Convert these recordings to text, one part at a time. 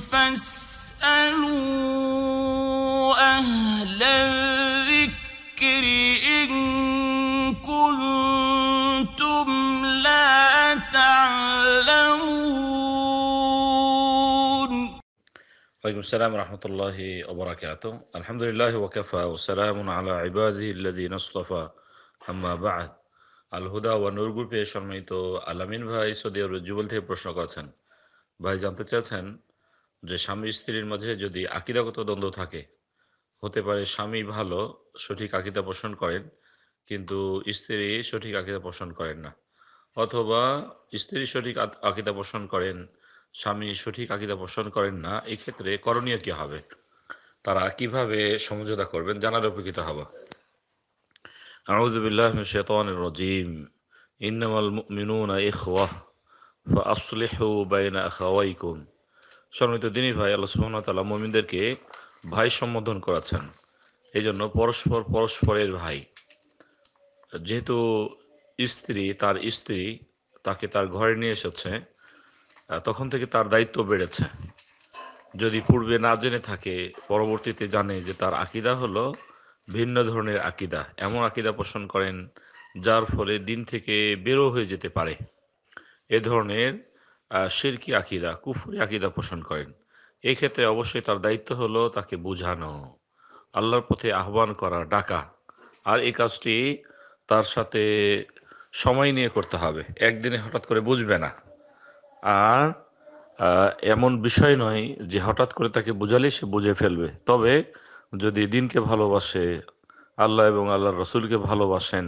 فاسألوا أهل الذكر إن كنتم لا تعلمون عليكم السلام ورحمة الله وبركاته الحمد لله وكفى وسلام على عباده الذين اصطفى أما بعد আলহুদা ও নূর গ্রুপে সম্মিলিত আলামিন ভাই সৌদি আরব যুবল থেকে প্রশ্ন করেছেন ভাই জানতে চেয়েছেন যে স্বামী স্ত্রীর মাঝে যদি আকিদাগত দ্বন্দ্ব থাকে হতে পারে স্বামী ভালো সঠিক আকিদা পোষণ করেন কিন্তু স্ত্রী সঠিক আকিদা পোষণ করেন না অথবা স্ত্রী সঠিক আকিদা পোষণ করেন স্বামী সঠিক আকিদা পোষণ করেন না এক্ষেত্রে করণীয় কি হবে তারা কিভাবে সমঝোতা করবেন জানার উপকৃত হব আউযুবিল্লাহি মিনাশ শাইতানির রাজীম ইন্নামাল মুমিনুনা ইখওয়া فأصلحوا বাইনা আখাওয়াইকুম সম্মানিত দিনই ভাই আল্লাহ সুহামতাল্লাহ মমিনদেরকে ভাই সম্বোধন করাছেন এই জন্য পরস্পর পরস্পরের ভাই যেহেতু স্ত্রী তার স্ত্রী তাকে তার ঘরে নিয়ে এসেছে তখন থেকে তার দায়িত্ব বেড়েছে যদি পূর্বে না জেনে থাকে পরবর্তীতে জানে যে তার আকিদা হলো ভিন্ন ধরনের আকিদা এমন আকিদা পোষণ করেন যার ফলে দিন থেকে বেরো হয়ে যেতে পারে এ ধরনের শিরকি আকিদা কুফুরি আকিদা পোষণ করেন এই ক্ষেত্রে অবশ্যই তার দায়িত্ব হলো তাকে বোঝানো আল্লাহর পথে আহ্বান করা ডাকা আর এই কাজটি তার সাথে সময় নিয়ে করতে হবে একদিনে হঠাৎ করে বুঝবে না আর এমন বিষয় নয় যে হঠাৎ করে তাকে বুঝালে সে বুঝে ফেলবে তবে যদি দিনকে ভালোবাসে আল্লাহ এবং আল্লাহর রসুলকে ভালোবাসেন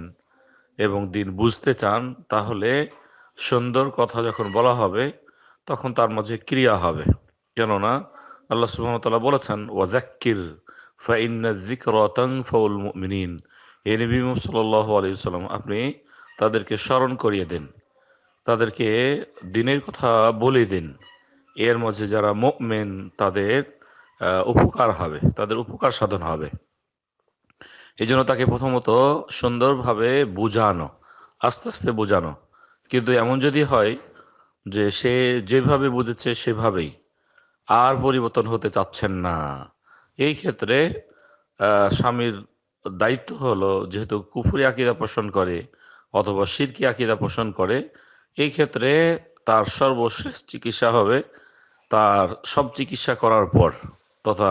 এবং দিন বুঝতে চান তাহলে সুন্দর কথা যখন বলা হবে তখন তার মাঝে ক্রিয়া হবে কেননা আল্লাহ সুহামতাল্লাহ বলেছেন ওয়াজাক্কির ফাইন্নাজিকরিন আপনি তাদেরকে স্মরণ করিয়ে দিন তাদেরকে দিনের কথা বলে দিন এর মধ্যে যারা মেন তাদের উপকার হবে তাদের উপকার সাধন হবে এই জন্য তাকে প্রথমত সুন্দরভাবে বোঝানো আস্তে আস্তে বোঝানো কিন্তু এমন যদি হয় যে সে যেভাবে বুঝেছে সেভাবেই আর পরিবর্তন হতে চাচ্ছেন না এই ক্ষেত্রে স্বামীর দায়িত্ব হলো যেহেতু কুফুরি আকিদা পোষণ করে অথবা সিরকি আকিদা পোষণ করে এই ক্ষেত্রে তার সর্বশেষ চিকিৎসা হবে তার সব চিকিৎসা করার পর তথা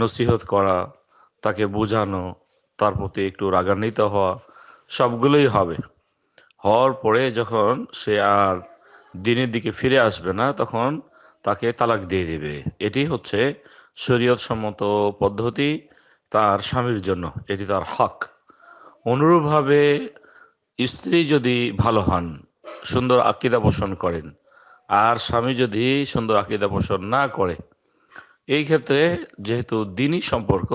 নসিহত করা তাকে বোঝানো তার প্রতি একটু রাগান্বিত হওয়া সবগুলোই হবে হওয়ার পরে যখন সে আর দিনের দিকে ফিরে আসবে না তখন তাকে তালাক দিয়ে দেবে এটি হচ্ছে শরীয়ত সম্মত পদ্ধতি তার স্বামীর জন্য এটি তার হক অনুরূপভাবে স্ত্রী যদি ভালো হন সুন্দর আকিদা পোষণ করেন আর স্বামী যদি সুন্দর আকিদা পোষণ না করে এই ক্ষেত্রে যেহেতু দিনই সম্পর্ক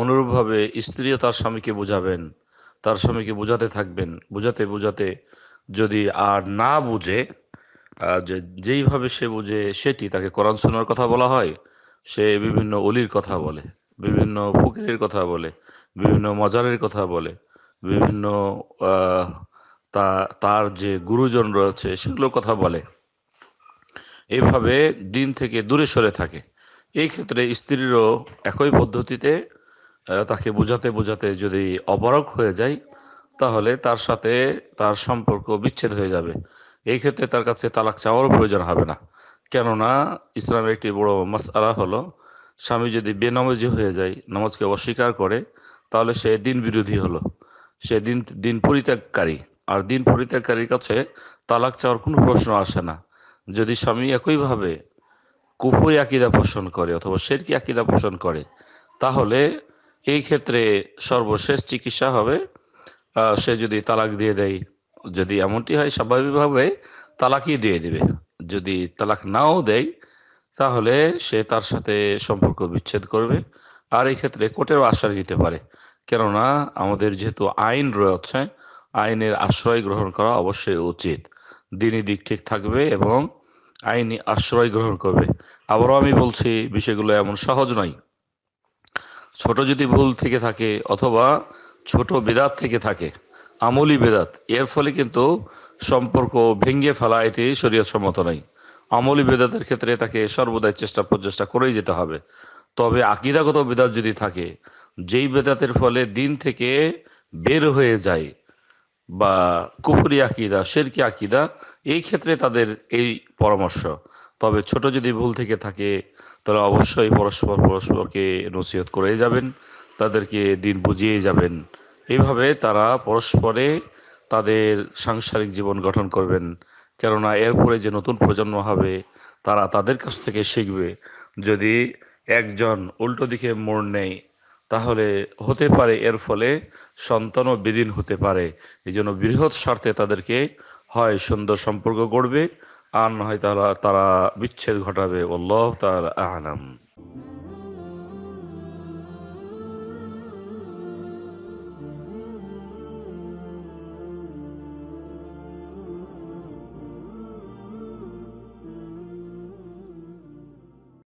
অনুরূপভাবে স্ত্রীও তার স্বামীকে বোঝাবেন তার স্বামীকে বোঝাতে থাকবেন বোঝাতে বোঝাতে যদি আর না বুঝে যেইভাবে সে বুঝে সেটি তাকে কোরআন শোনার কথা বলা হয় সে বিভিন্ন অলির কথা বলে বিভিন্ন ফকিরের কথা বলে বিভিন্ন মজারের কথা বলে বিভিন্ন তার যে গুরুজন রয়েছে সেগুলোর কথা বলে এভাবে দিন থেকে দূরে সরে থাকে এই ক্ষেত্রে স্ত্রীরও একই পদ্ধতিতে তাকে বোঝাতে বোঝাতে যদি অপারক হয়ে যায় তাহলে তার সাথে তার সম্পর্ক বিচ্ছেদ হয়ে যাবে এই ক্ষেত্রে তার কাছে তালাক চাওয়ারও প্রয়োজন হবে না কেননা ইসলামের একটি বড় মাসালা হলো স্বামী যদি বেনামাজি হয়ে যায় নামাজকে অস্বীকার করে তাহলে সে দিন বিরোধী হলো সে দিন দিন পরিত্যাগকারী আর দিন পরিত্যাগকারীর কাছে তালাক চাওয়ার কোনো প্রশ্ন আসে না যদি স্বামী একইভাবে কুফরি আকিদা পোষণ করে অথবা শেরকি আকিদা পোষণ করে তাহলে এই ক্ষেত্রে সর্বশেষ চিকিৎসা হবে সে যদি তালাক দিয়ে দেয় যদি এমনটি হয় স্বাভাবিকভাবে তালাকই দিয়ে দেবে যদি তালাক নাও দেয় তাহলে সে তার সাথে সম্পর্ক বিচ্ছেদ করবে আর এই ক্ষেত্রে কোর্টের আশ্রয় নিতে পারে কেননা আমাদের যেহেতু আইন রয়েছে আইনের আশ্রয় গ্রহণ করা অবশ্যই উচিত দিনই দিক ঠিক থাকবে এবং আইনি আশ্রয় গ্রহণ করবে আবারও আমি বলছি বিষয়গুলো এমন সহজ নয় ছোট যদি ভুল থেকে থাকে অথবা ছোট বেদাত থেকে থাকে আমলি বেদাত এর ফলে কিন্তু সম্পর্ক ভেঙে ফেলা এটি শরীয় সম্মত নাই আমলি বেদাতের ক্ষেত্রে তাকে সর্বদাই চেষ্টা প্রচেষ্টা করেই যেতে হবে তবে আকিরাগত বেদাত যদি থাকে যেই বেদাতের ফলে দিন থেকে বের হয়ে যায় বা কুফুরি আকিদা শেরকি আকিদা এই ক্ষেত্রে তাদের এই পরামর্শ তবে ছোট যদি ভুল থেকে থাকে তারা অবশ্যই পরস্পর পরস্পরকে নসিহত করে যাবেন তাদেরকে দিন বুঝিয়ে যাবেন এইভাবে তারা পরস্পরে তাদের সাংসারিক জীবন গঠন করবেন কেননা এরপরে যে নতুন প্রজন্ম হবে তারা তাদের কাছ থেকে শিখবে যদি একজন উল্টো দিকে মোড় নেই তাহলে হতে পারে এর ফলে সন্তানও বিদিন হতে পারে এই জন্য বৃহৎ স্বার্থে তাদেরকে হয় সুন্দর সম্পর্ক গড়বে আর না হয় তারা তারা বিচ্ছেদ ঘটাবে অল্লাহ তার আহানাম